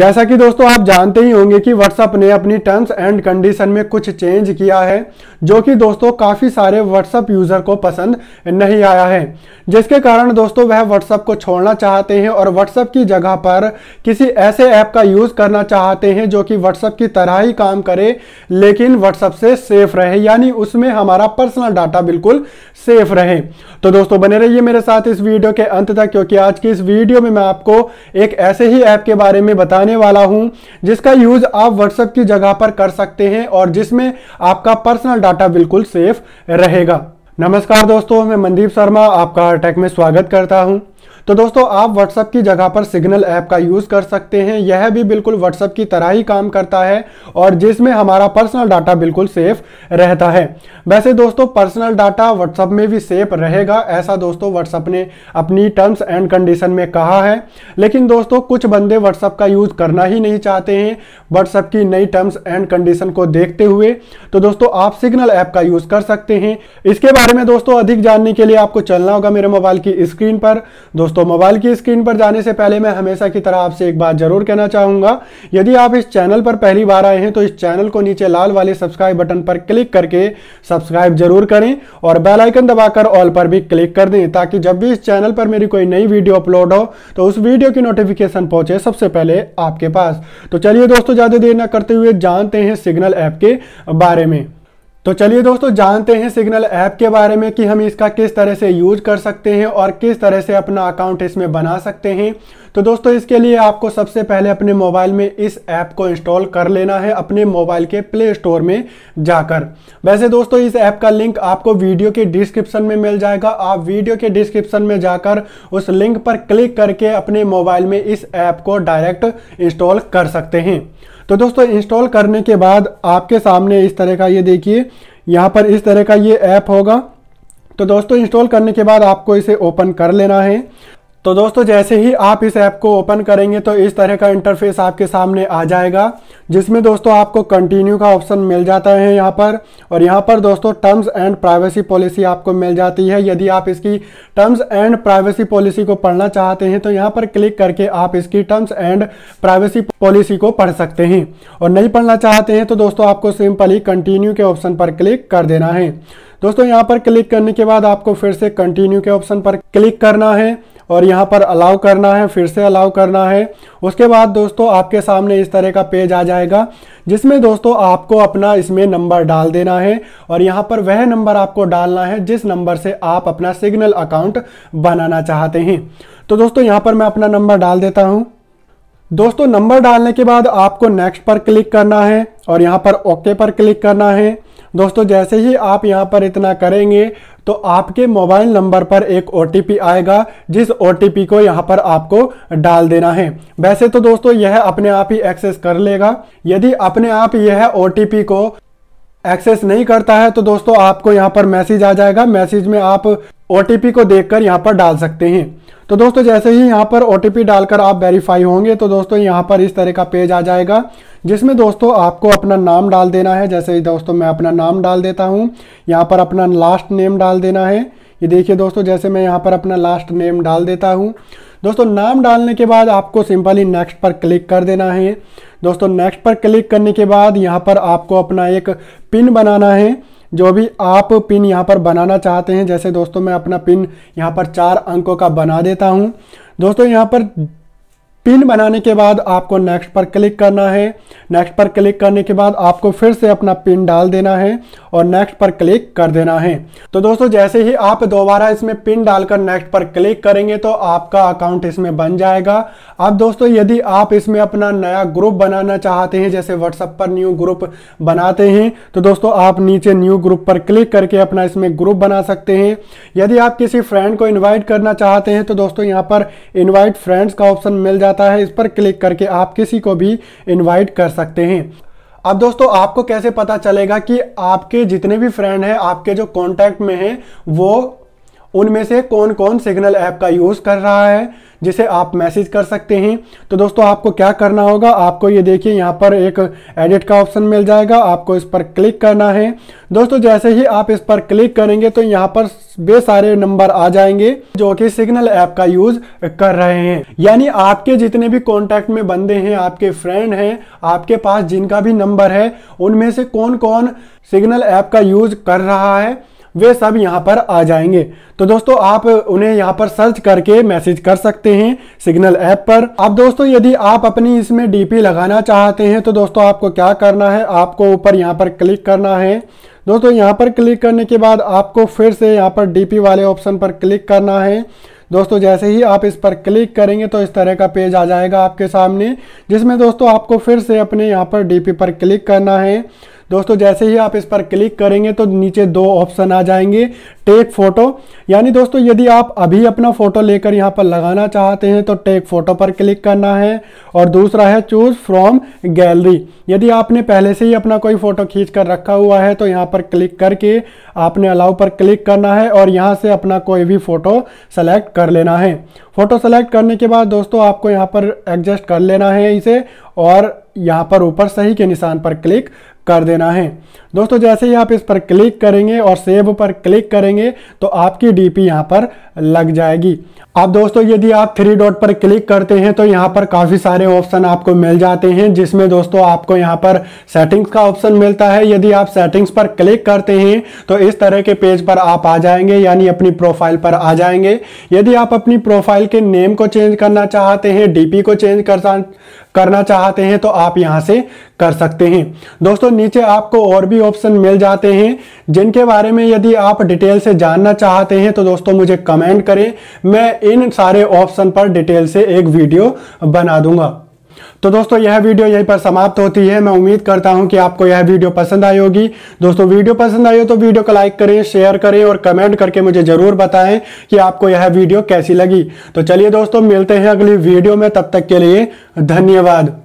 जैसा कि दोस्तों आप जानते ही होंगे कि व्हाट्सअप ने अपनी टर्म्स एंड कंडीशन में कुछ चेंज किया है जो कि दोस्तों काफ़ी सारे WhatsApp यूज़र को पसंद नहीं आया है जिसके कारण दोस्तों वह WhatsApp को छोड़ना चाहते हैं और WhatsApp की जगह पर किसी ऐसे ऐप का यूज़ करना चाहते हैं जो कि WhatsApp की तरह ही काम करे लेकिन WhatsApp से सेफ रहे यानी उसमें हमारा पर्सनल डाटा बिल्कुल सेफ रहे तो दोस्तों बने रहिए मेरे साथ इस वीडियो के अंत तक क्योंकि आज की इस वीडियो में मैं आपको एक ऐसे ही ऐप के बारे में बता बताने वाला हूं जिसका यूज आप व्हाट्सएप की जगह पर कर सकते हैं और जिसमें आपका पर्सनल डाटा बिल्कुल सेफ रहेगा नमस्कार दोस्तों मैं मनदीप शर्मा आपका टेक में स्वागत करता हूं तो दोस्तों आप व्हाट्सअप की जगह पर सिग्नल ऐप का यूज़ कर सकते हैं यह भी बिल्कुल व्हाट्सअप की तरह ही काम करता है और जिसमें हमारा पर्सनल डाटा बिल्कुल सेफ रहता है वैसे दोस्तों पर्सनल डाटा व्हाट्सअप में भी सेफ रहेगा ऐसा दोस्तों व्हाट्सअप ने अपनी टर्म्स एंड कंडीशन में कहा है लेकिन दोस्तों कुछ बंदे व्हाट्सअप का यूज़ करना ही नहीं चाहते हैं व्हाट्सअप की नई टर्म्स एंड कंडीशन को देखते हुए तो दोस्तों आप सिग्नल ऐप का यूज़ कर सकते हैं इसके बारे में दोस्तों अधिक जानने के लिए आपको चलना होगा मेरे मोबाइल की स्क्रीन पर दोस्तों दोस्तों मोबाइल की स्क्रीन पर जाने से पहले मैं हमेशा की तरह आपसे एक बात जरूर कहना चाहूंगा यदि आप इस चैनल पर पहली बार आए हैं तो इस चैनल को नीचे लाल वाले सब्सक्राइब बटन पर क्लिक करके सब्सक्राइब जरूर करें और बेलाइकन दबाकर ऑल पर भी क्लिक कर दें ताकि जब भी इस चैनल पर मेरी कोई नई वीडियो अपलोड हो तो उस वीडियो की नोटिफिकेशन पहुंचे सबसे पहले आपके पास तो चलिए दोस्तों ज़्यादा देर ना करते हुए जानते हैं सिग्नल ऐप के बारे में तो चलिए दोस्तों जानते हैं सिग्नल ऐप के बारे में कि हम इसका किस तरह से यूज कर सकते हैं और किस तरह से अपना अकाउंट इसमें बना सकते हैं तो दोस्तों इसके लिए आपको सबसे पहले अपने मोबाइल में इस ऐप को इंस्टॉल कर लेना है अपने मोबाइल के प्ले स्टोर में जाकर वैसे दोस्तों इस ऐप का लिंक आपको वीडियो के डिस्क्रिप्शन में मिल जाएगा आप वीडियो के डिस्क्रिप्शन में जाकर उस लिंक पर क्लिक करके अपने मोबाइल में इस ऐप को डायरेक्ट इंस्टॉल कर सकते हैं तो दोस्तों इंस्टॉल करने के बाद आपके सामने इस तरह का ये देखिए यहाँ पर इस तरह का ये ऐप होगा तो दोस्तों इंस्टॉल करने के बाद आपको इसे ओपन कर लेना है तो दोस्तों जैसे ही आप इस ऐप को ओपन करेंगे तो इस तरह का इंटरफेस आपके सामने आ जाएगा जिसमें दोस्तों आपको कंटिन्यू का ऑप्शन मिल जाता है यहाँ पर और यहाँ पर दोस्तों टर्म्स एंड प्राइवेसी पॉलिसी आपको मिल जाती है यदि आप इसकी टर्म्स एंड प्राइवेसी पॉलिसी को पढ़ना चाहते हैं तो यहाँ पर क्लिक करके आप इसकी टर्म्स एंड प्राइवेसी पॉलिसी को पढ़ सकते हैं और नहीं पढ़ना चाहते हैं तो दोस्तों आपको सिंपली कंटिन्यू के ऑप्शन पर क्लिक कर देना है दोस्तों यहाँ पर क्लिक करने के बाद आपको फिर से कंटिन्यू के ऑप्शन पर क्लिक करना है और यहाँ पर अलाउ करना है फिर से अलाउ करना है उसके बाद दोस्तों आपके सामने इस तरह का पेज आ जाएगा जिसमें दोस्तों आपको अपना इसमें नंबर डाल देना है और यहाँ पर वह नंबर आपको डालना है जिस नंबर से आप अपना सिग्नल अकाउंट बनाना चाहते हैं तो दोस्तों यहाँ पर मैं अपना नंबर डाल देता हूँ दोस्तों नंबर डालने के बाद आपको नेक्स्ट पर क्लिक करना है और यहाँ पर ओके पर क्लिक करना है दोस्तों जैसे ही आप यहाँ पर इतना करेंगे तो आपके मोबाइल नंबर पर एक ओ आएगा जिस ओ को यहाँ पर आपको डाल देना है वैसे तो दोस्तों यह अपने आप ही एक्सेस कर लेगा यदि अपने आप यह ओ को एक्सेस नहीं करता है तो दोस्तों आपको यहाँ पर मैसेज आ जाएगा मैसेज में आप ओ को देखकर यहाँ पर डाल सकते हैं तो दोस्तों जैसे ही यहाँ पर ओ डालकर आप वेरीफाई होंगे तो दोस्तों यहाँ पर इस तरह का पेज आ जाएगा जिसमें दोस्तों आपको अपना नाम डाल देना है जैसे दोस्तों मैं अपना नाम डाल देता हूँ यहाँ पर अपना लास्ट नेम डाल देना है ये देखिए दोस्तों जैसे मैं यहाँ पर अपना लास्ट नेम डाल देता हूँ दोस्तों नाम डालने के बाद आपको सिंपली नेक्स्ट पर क्लिक कर देना है दोस्तों नेक्स्ट पर क्लिक करने के बाद यहाँ पर आपको अपना एक पिन बनाना है जो भी आप पिन यहाँ पर बनाना चाहते हैं जैसे दोस्तों मैं अपना पिन यहाँ पर चार अंकों का बना देता हूँ दोस्तों यहाँ पर पिन बनाने के बाद आपको नेक्स्ट पर क्लिक करना है नेक्स्ट पर क्लिक करने के बाद आपको फिर से अपना पिन डाल देना है और नेक्स्ट पर क्लिक कर देना है तो दोस्तों जैसे ही आप दोबारा इसमें पिन डालकर नेक्स्ट पर क्लिक करेंगे तो आपका अकाउंट इसमें बन जाएगा अब दोस्तों यदि आप इसमें अपना नया ग्रुप बनाना चाहते हैं जैसे व्हाट्सएप पर न्यू ग्रुप बनाते हैं तो दोस्तों आप नीचे न्यू ग्रुप पर क्लिक करके अपना इसमें ग्रुप बना सकते हैं यदि आप किसी फ्रेंड को इन्वाइट करना चाहते हैं तो दोस्तों यहाँ पर इन्वाइट फ्रेंड्स का ऑप्शन मिल जाता है इस पर क्लिक करके आप किसी को भी इन्वाइट कर सकते हैं अब दोस्तों आपको कैसे पता चलेगा कि आपके जितने भी फ्रेंड हैं आपके जो कॉन्टैक्ट में हैं वो उनमें से कौन कौन सिग्नल ऐप का यूज़ कर रहा है जिसे आप मैसेज कर सकते हैं तो दोस्तों आपको क्या करना होगा आपको ये देखिए यहाँ पर एक एडिट का ऑप्शन मिल जाएगा आपको इस पर क्लिक करना है दोस्तों जैसे ही आप इस पर क्लिक करेंगे तो यहाँ पर बे सारे नंबर आ जाएंगे जो कि सिग्नल ऐप का यूज़ कर रहे हैं यानी आपके जितने भी कॉन्टैक्ट में बंदे हैं आपके फ्रेंड हैं आपके पास जिनका भी नंबर है उनमें से कौन कौन सिग्नल ऐप का यूज़ कर रहा है वे सब यहाँ पर आ जाएंगे तो दोस्तों आप उन्हें यहाँ पर सर्च करके मैसेज कर सकते हैं सिग्नल ऐप पर अब दोस्तों यदि आप अपनी इसमें डीपी लगाना चाहते हैं तो दोस्तों आपको क्या करना है आपको ऊपर यहाँ पर क्लिक करना है दोस्तों यहाँ पर क्लिक करने के बाद आपको फिर से यहाँ पर डी वाले ऑप्शन पर क्लिक करना है दोस्तों जैसे ही आप इस पर क्लिक करेंगे तो इस तरह का पेज आ जाएगा आपके सामने जिसमें दोस्तों आपको फिर से अपने यहाँ पर डीपी पर क्लिक करना है दोस्तों जैसे ही आप इस पर क्लिक करेंगे तो नीचे दो ऑप्शन आ जाएंगे टेक फोटो यानी दोस्तों यदि आप अभी अपना फ़ोटो लेकर यहाँ पर लगाना चाहते हैं तो टेक फोटो पर क्लिक करना है और दूसरा है चूज़ फ्रॉम गैलरी यदि आपने पहले से ही अपना कोई फ़ोटो खींच कर रखा हुआ है तो यहाँ पर क्लिक करके आपने अलाउ पर क्लिक करना है और यहाँ से अपना कोई भी फ़ोटो सेलेक्ट कर लेना है फ़ोटो सेलेक्ट करने के बाद दोस्तों आपको यहाँ पर एडजस्ट कर लेना है इसे और यहाँ पर ऊपर सही के निशान पर क्लिक कर देना है दोस्तों जैसे ही आप इस पर क्लिक करेंगे और सेव पर क्लिक करेंगे तो आपकी डी पी यहाँ पर लग जाएगी अब दोस्तों यदि आप थ्री डॉट पर क्लिक करते हैं तो यहाँ पर काफ़ी सारे ऑप्शन आपको मिल जाते हैं जिसमें दोस्तों आपको यहाँ पर सेटिंग्स का ऑप्शन मिलता है यदि आप सेटिंग्स पर क्लिक करते हैं तो इस तरह के पेज पर आप आ जाएंगे यानी अपनी प्रोफाइल पर आ जाएंगे यदि आप अपनी प्रोफाइल के नेम को चेंज करना चाहते हैं डीपी को चेंज करना चाहते हैं तो आप यहां से कर सकते हैं दोस्तों नीचे आपको और भी ऑप्शन मिल जाते हैं जिनके बारे में यदि आप डिटेल से जानना चाहते हैं तो दोस्तों मुझे कमेंट करें मैं इन सारे ऑप्शन पर डिटेल से एक वीडियो बना दूंगा तो दोस्तों यह वीडियो यहीं पर समाप्त होती है मैं उम्मीद करता हूं कि आपको यह वीडियो पसंद आई होगी दोस्तों वीडियो पसंद आई हो तो वीडियो को लाइक करें शेयर करें और कमेंट करके मुझे ज़रूर बताएं कि आपको यह वीडियो कैसी लगी तो चलिए दोस्तों मिलते हैं अगली वीडियो में तब तक के लिए धन्यवाद